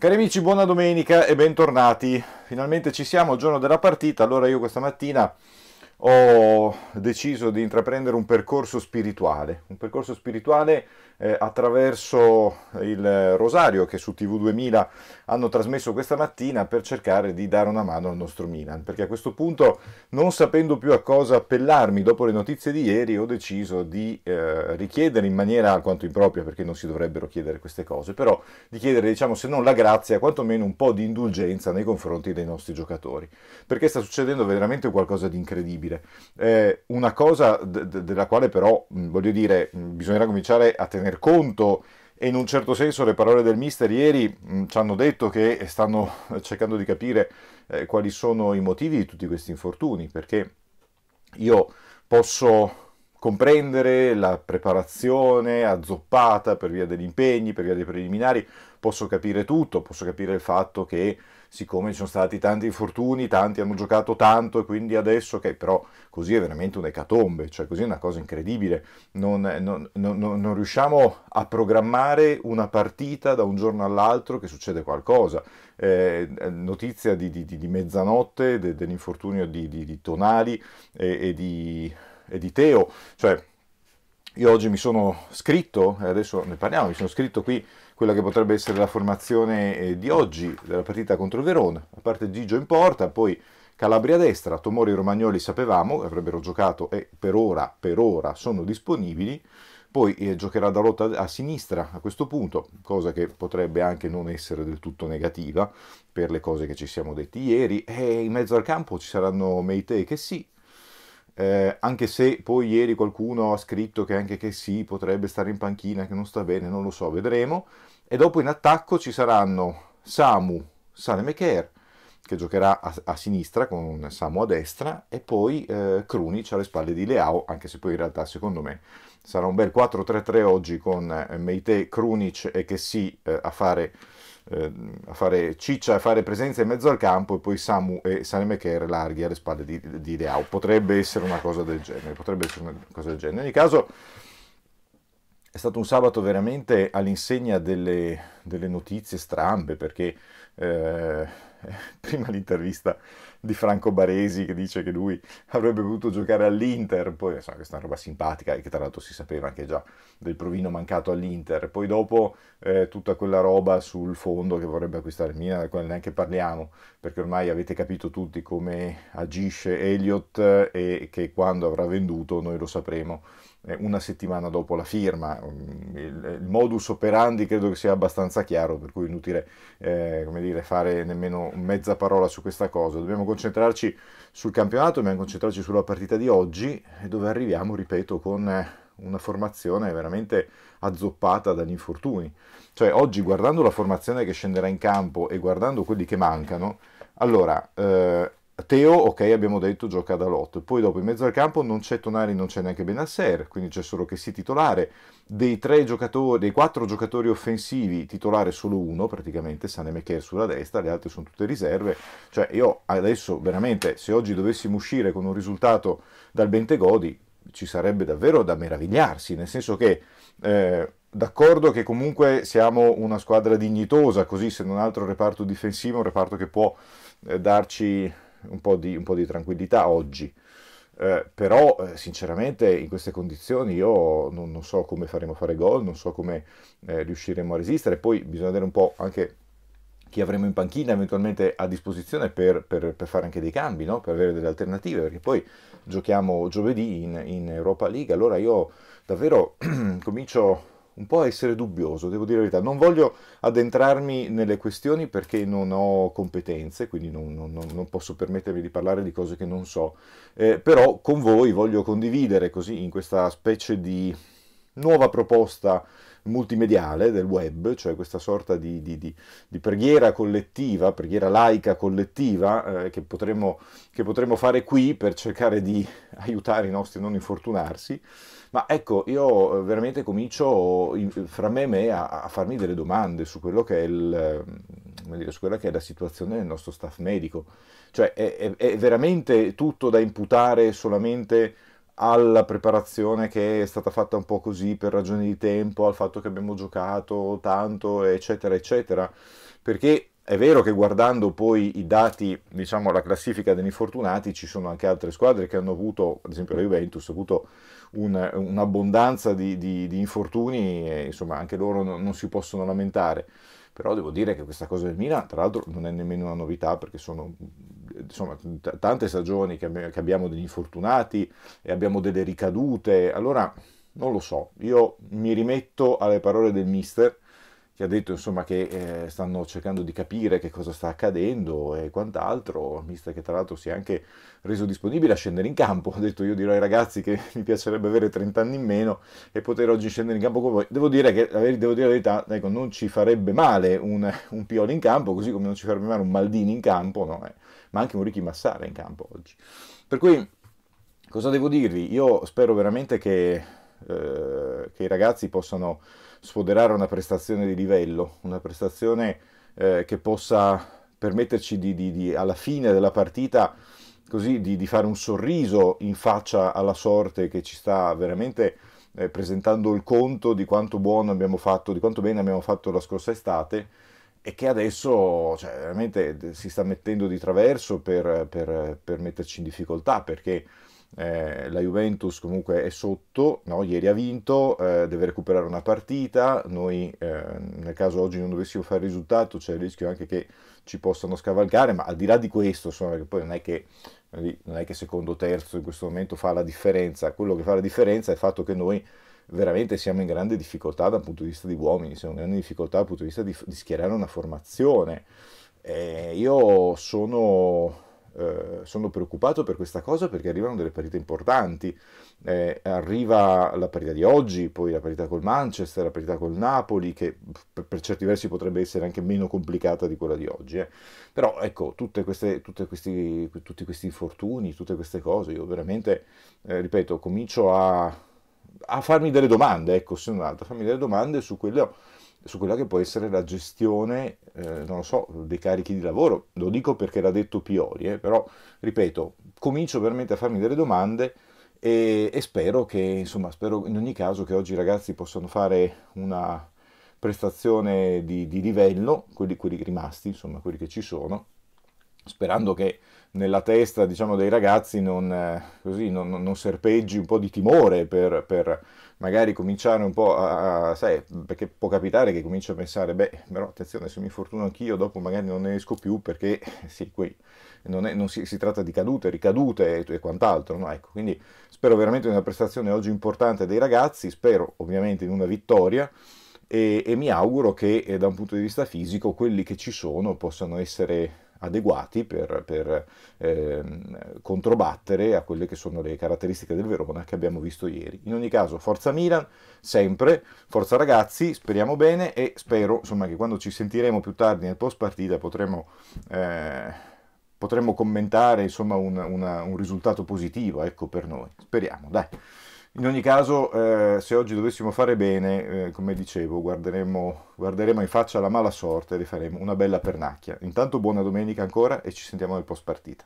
Cari amici, buona domenica e bentornati. Finalmente ci siamo giorno della partita. Allora io questa mattina ho deciso di intraprendere un percorso spirituale, un percorso spirituale eh, attraverso il Rosario che su TV2000 hanno trasmesso questa mattina per cercare di dare una mano al nostro Milan, perché a questo punto non sapendo più a cosa appellarmi dopo le notizie di ieri ho deciso di eh, richiedere in maniera alquanto impropria perché non si dovrebbero chiedere queste cose, però di chiedere diciamo se non la grazia quantomeno un po' di indulgenza nei confronti dei nostri giocatori, perché sta succedendo veramente qualcosa di incredibile, eh, una cosa d- d- della quale però mh, voglio dire mh, bisognerà cominciare a tenere tener conto e in un certo senso le parole del mister ieri mm, ci hanno detto che stanno cercando di capire eh, quali sono i motivi di tutti questi infortuni, perché io posso comprendere la preparazione azzoppata per via degli impegni, per via dei preliminari, posso capire tutto, posso capire il fatto che siccome ci sono stati tanti infortuni, tanti hanno giocato tanto e quindi adesso che però così è veramente un'ecatombe, cioè così è una cosa incredibile, non, non, non, non riusciamo a programmare una partita da un giorno all'altro che succede qualcosa. Eh, notizia di, di, di mezzanotte de, dell'infortunio di, di Tonali e, e, di, e di Teo, cioè io oggi mi sono scritto, eh, adesso ne parliamo, mi sono scritto qui quella che potrebbe essere la formazione eh, di oggi della partita contro Verona. A parte Gigio in porta, poi Calabria a destra, Tomori e Romagnoli sapevamo, che avrebbero giocato e per ora, per ora sono disponibili. Poi eh, giocherà da rotta a sinistra a questo punto, cosa che potrebbe anche non essere del tutto negativa per le cose che ci siamo detti ieri. E in mezzo al campo ci saranno Meite che sì, eh, anche se poi ieri qualcuno ha scritto che anche che sì, potrebbe stare in panchina, che non sta bene, non lo so, vedremo. E dopo in attacco ci saranno Samu, Sanemeker, che giocherà a, a, sinistra con Samu a destra, e poi eh, Krunic alle spalle di Leao, anche se poi in realtà secondo me sarà un bel 4-3-3 oggi con eh, Meite, Krunic e che sì eh, a fare Ehm, a fare ciccia, a fare presenza in mezzo al campo e poi Samu e Sanemeker larghi alle spalle di, di Leao. Potrebbe essere una cosa del genere, potrebbe essere una cosa del genere. In ogni caso è stato un sabato veramente all'insegna delle, delle notizie strambe perché eh, prima l'intervista di Franco Baresi che dice che lui avrebbe voluto giocare all'Inter, poi so, questa è una roba simpatica e che tra l'altro si sapeva anche già del provino mancato all'Inter, poi dopo eh, tutta quella roba sul fondo che vorrebbe acquistare Mina, quella neanche parliamo, perché ormai avete capito tutti come agisce Elliott eh, e che quando avrà venduto noi lo sapremo eh, una settimana dopo la firma. Mm, il, il, modus operandi credo che sia abbastanza chiaro, per cui inutile eh, dire, fare nemmeno mezza parola su questa cosa. Dobbiamo concentrarci sul campionato, dobbiamo concentrarci sulla partita di oggi, dove arriviamo, ripeto, con eh, una formazione veramente azzoppata dagli infortuni. Cioè oggi guardando la formazione che scenderà in campo e guardando quelli che mancano, allora... Eh, Teo, ok, abbiamo detto, gioca da lotto. Poi dopo in mezzo al campo non c'è Tonari, non c'è neanche Benasser, quindi c'è solo che si titolare. Dei, tre giocatori, dei quattro giocatori offensivi, titolare solo uno, praticamente, Sanem e Kerr sulla destra, le altre sono tutte riserve. Cioè io adesso veramente, se oggi dovessimo uscire con un risultato dal Bentegodi, ci sarebbe davvero da meravigliarsi, nel senso che... Eh, d'accordo che comunque siamo una squadra dignitosa, così se non altro il reparto difensivo, un reparto che può eh, darci un po' di, un po di tranquillità oggi. Eh, però eh, sinceramente in queste condizioni io non, non, so come faremo a fare gol, non so come eh, riusciremo a resistere, poi bisogna vedere un po' anche chi avremo in panchina eventualmente a disposizione per, per, per fare anche dei cambi, no? per avere delle alternative, perché poi giochiamo giovedì in, in Europa League, allora io davvero comincio un po' essere dubbioso, devo dire la verità. Non voglio addentrarmi nelle questioni perché non ho competenze, quindi non, non, non posso permettermi di parlare di cose che non so, eh, però con voi voglio condividere così in questa specie di nuova proposta multimediale del web, cioè questa sorta di, di, di, di preghiera collettiva, preghiera laica collettiva eh, che, potremmo, che, potremmo, fare qui per cercare di aiutare i nostri a non infortunarsi. Ma ecco, io eh, veramente comincio fra me e me a, a farmi delle domande su, il, ehm, dire, su, quella che è la situazione del nostro staff medico. Cioè è, è, è veramente tutto da imputare solamente alla preparazione che è stata fatta un po' così per ragioni di tempo, al fatto che abbiamo giocato tanto, eccetera, eccetera. Perché è vero che guardando poi i dati, diciamo la classifica degli infortunati, ci sono anche altre squadre che hanno avuto, ad esempio la Juventus, ha avuto un, un'abbondanza di, di, di, infortuni e insomma anche loro non, non si possono lamentare. Però devo dire che questa cosa del Milan, tra l'altro, non è nemmeno una novità perché sono insomma, t- tante stagioni che, ab- che abbiamo degli infortunati e abbiamo delle ricadute, allora non lo so, io mi rimetto alle parole del mister che ha detto insomma che eh, stanno cercando di capire che cosa sta accadendo e quant'altro, mister che tra l'altro si è anche reso disponibile a scendere in campo, ha detto io dirò ai ragazzi che mi piacerebbe avere 30 anni in meno e poter oggi scendere in campo con voi, devo dire, che, devo dire la verità, ecco, non ci farebbe male un, un Pioli in campo, così come non ci farebbe male un Maldini in campo, no? Eh ma anche un Ricky Massara in campo oggi. Per cui, cosa devo dirvi? Io spero veramente che, eh, che i ragazzi possano sfoderare una prestazione di livello, una prestazione eh, che possa permetterci di, di, di, alla fine della partita così di, fare un sorriso in faccia alla sorte che ci sta veramente eh, presentando il conto di quanto buono abbiamo fatto, di quanto bene abbiamo fatto la scorsa estate e che adesso cioè, veramente si sta mettendo di traverso per, per, per metterci in difficoltà perché eh, la Juventus comunque è sotto, no? ieri ha vinto, eh, deve recuperare una partita, noi eh, nel caso oggi non dovessimo fare il risultato c'è il rischio anche che ci possano scavalcare, ma al di là di questo, insomma, perché poi non è che, non è che secondo o terzo in questo momento fa la differenza, quello che fa la differenza è il fatto che noi veramente siamo in grande difficoltà dal punto di vista di uomini, siamo in grande difficoltà dal punto di vista di, di schierare una formazione. Eh, io sono... Eh, sono preoccupato per questa cosa perché arrivano delle partite importanti. Eh, arriva la parità di oggi, poi la parità col Manchester, la parità col Napoli, che per, per certi versi potrebbe essere anche meno complicata di quella di oggi. Eh. Però ecco, queste, questi, tutti questi infortuni, tutte queste cose, io veramente, eh, ripeto, comincio a a farmi delle domande, ecco, se non altro, a farmi delle domande su quello su quella che può essere la gestione, eh, non lo so, dei carichi di lavoro. Lo dico perché l'ha detto Piori, eh, però ripeto, comincio veramente a farmi delle domande e, e, spero che, insomma, spero in ogni caso che oggi i ragazzi possano fare una prestazione di, di livello, quelli, quelli rimasti, insomma, quelli che ci sono, sperando che nella testa diciamo, dei ragazzi non, eh, così, non, non, serpeggi un po' di timore per, per magari cominciare un po' a, a, sai, perché può capitare che cominci a pensare, beh, però attenzione, se mi infortuno anch'io dopo magari non ne esco più perché eh, sì, qui non, è, non si, si, tratta di cadute, ricadute e, e quant'altro, no? ecco, quindi spero veramente una prestazione oggi importante dei ragazzi, spero ovviamente in una vittoria, e, e, mi auguro che eh, da un punto di vista fisico quelli che ci sono possano essere adeguati per, per ehm, controbattere a quelle che sono le caratteristiche del Verona che abbiamo visto ieri. In ogni caso, forza Milan, sempre, forza ragazzi, speriamo bene e spero insomma, che quando ci sentiremo più tardi nel post partita potremo... Eh, potremmo commentare insomma, un, una, un risultato positivo ecco, per noi. Speriamo, dai. In ogni caso, eh, se oggi dovessimo fare bene, eh, come dicevo, guarderemo, guarderemo in faccia la mala sorte e le faremo una bella pernacchia. Intanto buona domenica ancora e ci sentiamo nel post partita.